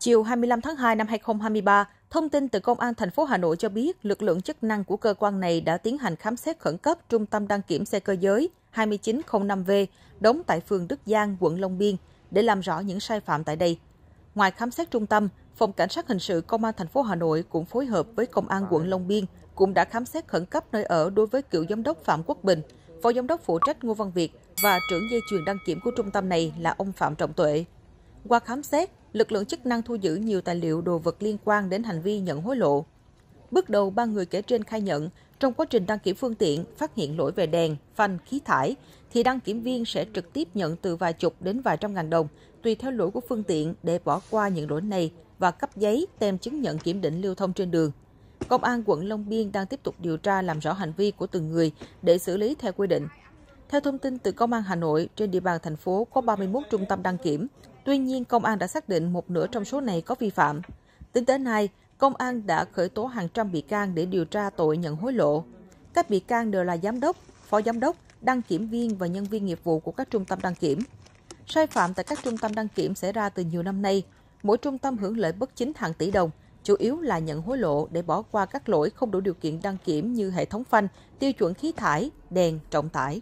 Chiều 25 tháng 2 năm 2023, thông tin từ Công an thành phố Hà Nội cho biết, lực lượng chức năng của cơ quan này đã tiến hành khám xét khẩn cấp trung tâm đăng kiểm xe cơ giới 2905V đóng tại phường Đức Giang, quận Long Biên để làm rõ những sai phạm tại đây. Ngoài khám xét trung tâm, Phòng Cảnh sát hình sự Công an thành phố Hà Nội cũng phối hợp với Công an quận Long Biên cũng đã khám xét khẩn cấp nơi ở đối với cựu giám đốc Phạm Quốc Bình, phó giám đốc phụ trách Ngô Văn Việt và trưởng dây chuyền đăng kiểm của trung tâm này là ông Phạm Trọng Tuệ. Qua khám xét, lực lượng chức năng thu giữ nhiều tài liệu đồ vật liên quan đến hành vi nhận hối lộ. Bước đầu, ba người kể trên khai nhận, trong quá trình đăng kiểm phương tiện phát hiện lỗi về đèn, phanh, khí thải, thì đăng kiểm viên sẽ trực tiếp nhận từ vài chục đến vài trăm ngàn đồng, tùy theo lỗi của phương tiện để bỏ qua những lỗi này và cấp giấy tem chứng nhận kiểm định lưu thông trên đường. Công an quận Long Biên đang tiếp tục điều tra làm rõ hành vi của từng người để xử lý theo quy định. Theo thông tin từ Công an Hà Nội, trên địa bàn thành phố có 31 trung tâm đăng kiểm. Tuy nhiên, Công an đã xác định một nửa trong số này có vi phạm. Tính tới nay, Công an đã khởi tố hàng trăm bị can để điều tra tội nhận hối lộ. Các bị can đều là giám đốc, phó giám đốc, đăng kiểm viên và nhân viên nghiệp vụ của các trung tâm đăng kiểm. Sai phạm tại các trung tâm đăng kiểm xảy ra từ nhiều năm nay. Mỗi trung tâm hưởng lợi bất chính hàng tỷ đồng, chủ yếu là nhận hối lộ để bỏ qua các lỗi không đủ điều kiện đăng kiểm như hệ thống phanh, tiêu chuẩn khí thải, đèn, trọng tải.